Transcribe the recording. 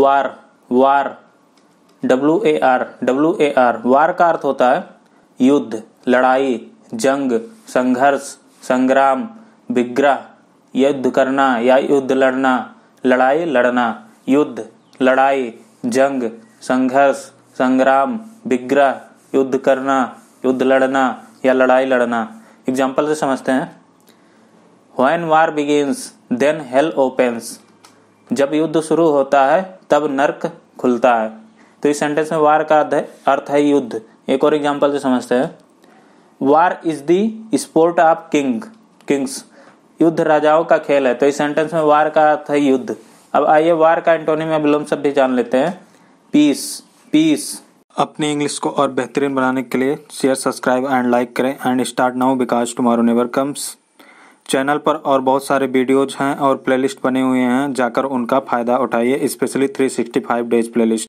war war W A R W A R war का अर्थ होता है युद्ध लड़ाई जंग संघर्ष संग्राम विग्रह युद्ध करना या युद्ध लड़ना लड़ाई लड़ना युद्ध लड़ाई जंग संघर्ष संग्राम विग्रह युद्ध करना युद्ध लड़ना या लड़ाई लड़ना एग्जाम्पल से समझते हैं when war begins then hell opens जब युद्ध शुरू होता है तब नर्क खुलता है तो इस सेंटेंस में वार का अर्थ है युद्ध एक और एग्जाम्पल से समझते हैं war is the sport of king kings युद्ध राजाओं का खेल है तो इस सेंटेंस में वार का अर्थ है युद्ध अब आइए वार का एंटोनिम एबलोम सब भी जान लेते हैं पीस पीस अपने इंग्लिश को और बेहतरीन बनाने के लिए शेयर सब्सक्राइब एंड लाइक करें and start now because tomorrow never comes channel पर और बहुत सारे वीडियोज हैं और प्लेलिस्ट बने हुए हैं जाकर उनका फ़ायदा उठाइए specially three sixty five days playlist